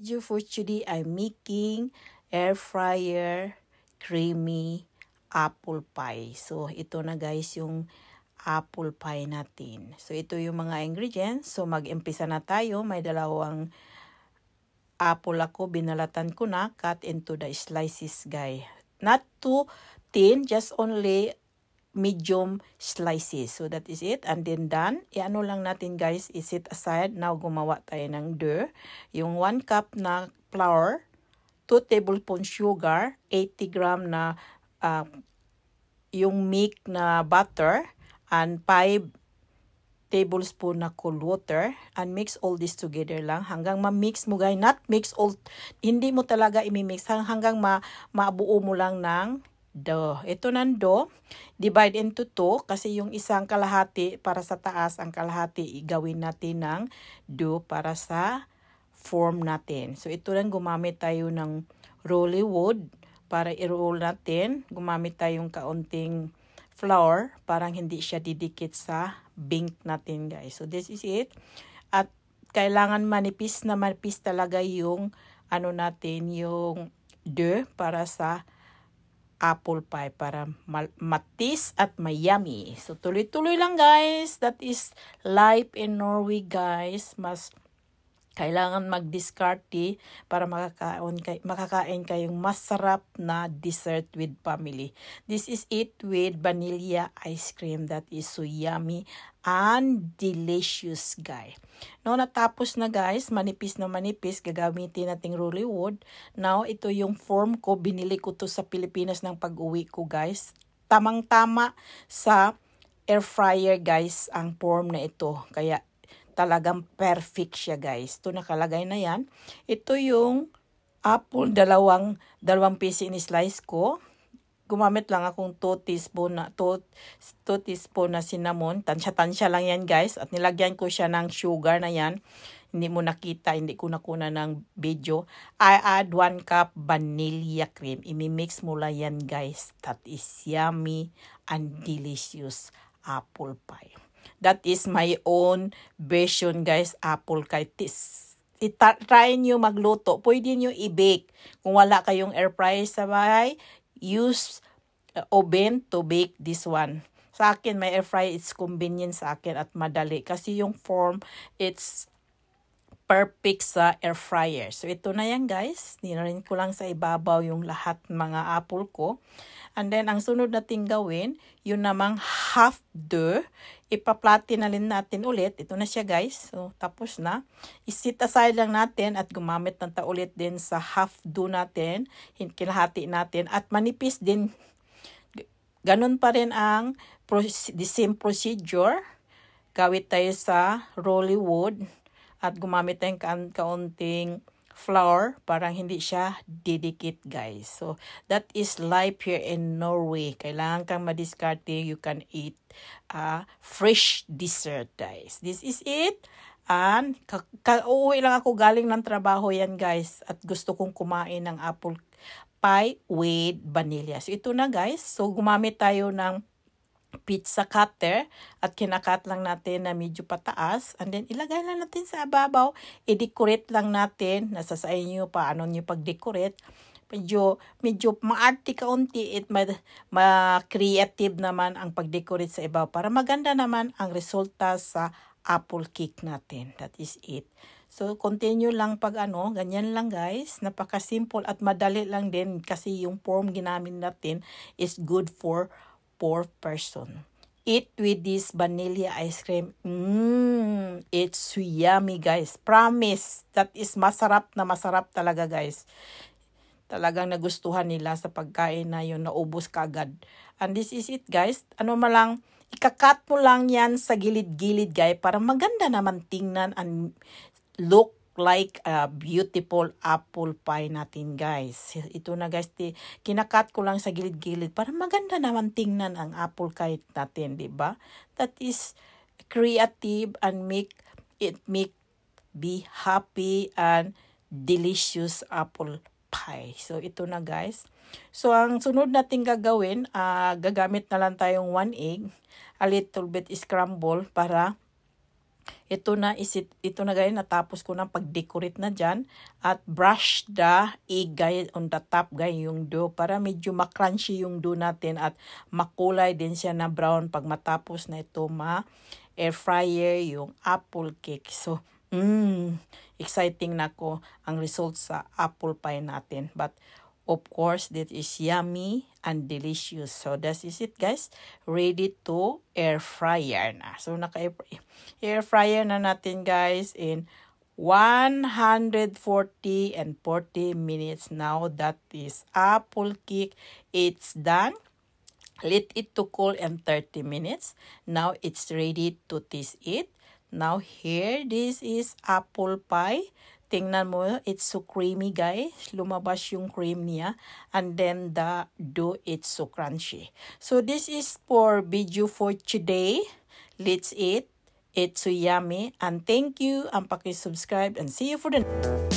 video for today, I'm making air fryer creamy apple pie. So, ito na guys yung apple pie natin. So, ito yung mga ingredients. So, mag-impisa na tayo. May dalawang apple ako. Binalatan ko na. Cut into the slices, guys. Not too thin, just only medium slices. So that is it. And then done. I-ano lang natin guys, is it aside. Now gumawa tayo ng dough. Yung 1 cup na flour, 2 tablespoon sugar, 80 gram na uh, yung milk na butter, and 5 tablespoon na cold water and mix all this together lang hanggang ma-mix mo guys not mix all hindi mo talaga i-mix hanggang ma mabuo mo lang ng do. Ito ng do, divide into two kasi yung isang kalahati para sa taas, ang kalahati igawin natin ng do para sa form natin. So ito lang gumamit tayo ng rolly wood para i-roll natin. Gumamit tayo ng kaunting flour parang hindi siya didikit sa bink natin guys. So this is it. At kailangan manipis na manipis talaga yung ano natin yung do para sa apple pie para matis at mayami. So, tuloy-tuloy lang guys. That is life in Norway guys. Mas kailangan mag-discarte para makakaon kay, makakain kayong masarap na dessert with family. This is it with vanilla ice cream that is so yummy and delicious guys. No, natapos na guys, manipis na manipis, gagamitin nating rolly wood. Now, ito yung form ko, binili ko to sa Pilipinas ng pag-uwi ko guys. Tamang-tama sa air fryer guys ang form na ito. Kaya talagang perfect siya guys. Ito nakalagay na yan. Ito yung apple, dalawang, dalawang piece in slice ko. Gumamit lang akong 2 teaspoon na, 2, 2 teaspoon na cinnamon. Tansya-tansya lang yan guys. At nilagyan ko siya ng sugar na yan. Hindi mo nakita, hindi ko nakuna ng video. I add 1 cup vanilla cream. Imimix mo lang yan guys. That is yummy and delicious apple pie. That is my own version guys, apple kitis. I-try nyo magluto. Pwede nyo i-bake. Kung wala kayong air fryer sa bahay, use uh, oven to bake this one. Sa akin, my air fryer, it's convenient sa akin at madali. Kasi yung form, it's perfect sa air fryer. So ito na yan guys. Ninarin ko lang sa ibabaw yung lahat mga apple ko. And then ang sunod nating gawin, yun namang half dough. Ipaplatinalin natin ulit. Ito na siya guys. So tapos na. Isit aside lang natin at gumamit ng ta ulit din sa half dough natin. Kilahati natin at manipis din. Ganun pa rin ang the same procedure. Gawit tayo sa rolly wood at gumamit tayong ka- kaunting flour parang hindi siya didikit guys. So that is life here in Norway. Kailangan kang madiskarte. You can eat uh, fresh dessert guys. This is it. And uuwi lang ako galing ng trabaho yan guys. At gusto kong kumain ng apple pie with vanilla. So ito na guys. So gumamit tayo ng pizza cutter at kinakat lang natin na medyo pataas and then ilagay lang natin sa ababaw i-decorate lang natin nasa sa inyo paano nyo pag-decorate medyo medyo maarte kaunti it ma, creative naman ang pag-decorate sa ibaw para maganda naman ang resulta sa apple cake natin that is it So, continue lang pag ano, ganyan lang guys. Napaka-simple at madali lang din kasi yung form ginamin natin is good for fourth person. Eat with this vanilla ice cream. Mmm, it's yummy guys. Promise, that is masarap na masarap talaga guys. Talagang nagustuhan nila sa pagkain na yun, naubos kagad. And this is it guys. Ano malang, ikakat mo lang yan sa gilid-gilid guys para maganda naman tingnan and look like a uh, beautiful apple pie natin guys. Ito na guys, di, kinakat ko lang sa gilid-gilid para maganda naman tingnan ang apple pie natin, di ba? That is creative and make it make be happy and delicious apple pie. So ito na guys. So ang sunod nating gagawin, uh, gagamit na lang tayong one egg, a little bit scramble para ito na isit ito na guys natapos ko na pag-decorate na diyan at brush the egg guys on the top guys yung do para medyo makrunchy yung dough natin at makulay din siya na brown pag matapos na ito ma air fryer yung apple cake so mm exciting na ko ang result sa apple pie natin but Of course, that is yummy and delicious. So, that is it guys. Ready to air fryer na. So, naka-air fryer na natin guys in 140 and 40 minutes now. That is apple cake. It's done. Let it to cool in 30 minutes. Now, it's ready to taste it. Now here, this is apple pie. Tingnan mo, it's so creamy guys. Lumabas yung cream niya. And then the dough, it's so crunchy. So this is for video for today. Let's eat. It's so yummy. And thank you. And subscribe and see you for the next.